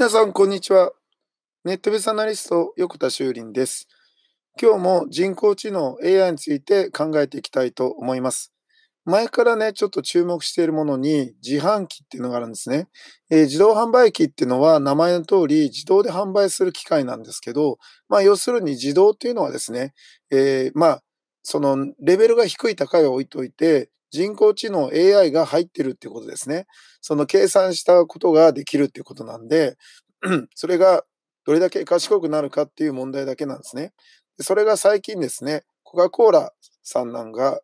皆さん、こんにちは。ネットベースアナリスト、横田修林です。今日も人工知能 AI について考えていきたいと思います。前からね、ちょっと注目しているものに、自販機っていうのがあるんですね。えー、自動販売機っていうのは、名前の通り、自動で販売する機械なんですけど、まあ、要するに自動っていうのはですね、えー、まあ、そのレベルが低い高いを置いといて、人工知能 AI が入ってるっていうことですね。その計算したことができるっていうことなんで、それがどれだけ賢くなるかっていう問題だけなんですね。それが最近ですね、コカ・コーラさんなんか、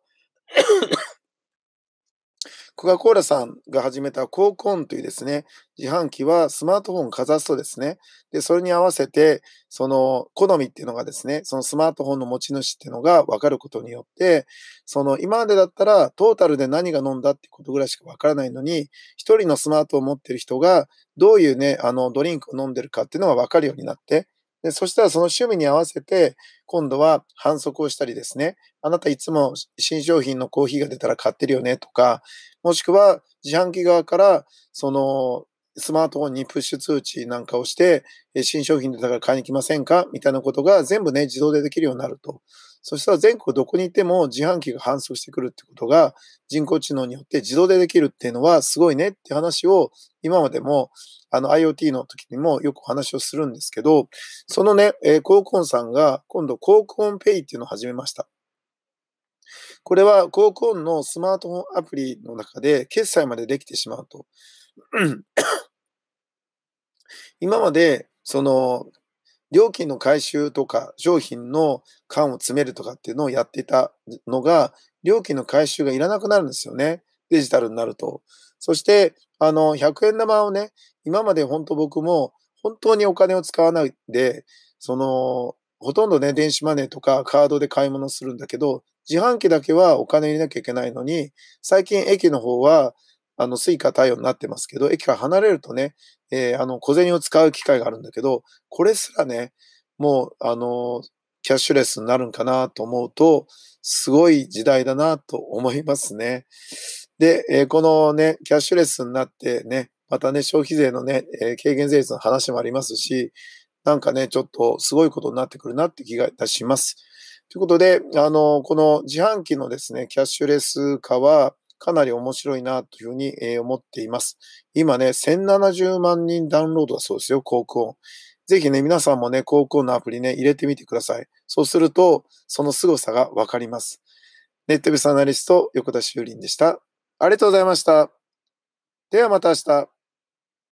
コカ・コーラさんが始めたコーコーンというですね、自販機はスマートフォンをかざすとですね、で、それに合わせて、その好みっていうのがですね、そのスマートフォンの持ち主っていうのが分かることによって、その今までだったらトータルで何が飲んだってことぐらいしか分からないのに、一人のスマートを持ってる人がどういうね、あのドリンクを飲んでるかっていうのが分かるようになって、で、そしたらその趣味に合わせて、今度は反則をしたりですね、あなたいつも新商品のコーヒーが出たら買ってるよねとか、もしくは自販機側から、そのスマートフォンにプッシュ通知なんかをして、新商品でだから買いに来ませんかみたいなことが全部ね、自動でできるようになると。そしたら全国どこにいても自販機が反則してくるってことが人工知能によって自動でできるっていうのはすごいねって話を今までもあの IoT の時にもよくお話をするんですけど、そのね、えー、コークンさんが今度コークオンペイっていうのを始めました。これはコークンのスマートフォンアプリの中で決済までできてしまうと。今まで、その、料金の回収とか商品の缶を詰めるとかっていうのをやっていたのが、料金の回収がいらなくなるんですよね。デジタルになると。そして、あの、100円玉をね、今まで本当僕も、本当にお金を使わないで、その、ほとんどね、電子マネーとかカードで買い物するんだけど、自販機だけはお金入れなきゃいけないのに、最近駅の方は、あの、スイカ対応になってますけど、駅から離れるとね、えー、あの、小銭を使う機会があるんだけど、これすらね、もう、あの、キャッシュレスになるんかなと思うと、すごい時代だなと思いますね。で、えー、このね、キャッシュレスになってね、またね、消費税のね、えー、軽減税率の話もありますし、なんかね、ちょっとすごいことになってくるなって気がいたします。ということで、あの、この自販機のですね、キャッシュレス化は、かなり面白いなというふうに、え思っています。今ね、1070万人ダウンロードだそうですよ、高校。ぜひね、皆さんもね、高校のアプリね、入れてみてください。そうすると、その凄さがわかります。ネットビスアナリスト、横田修林でした。ありがとうございました。ではまた明日。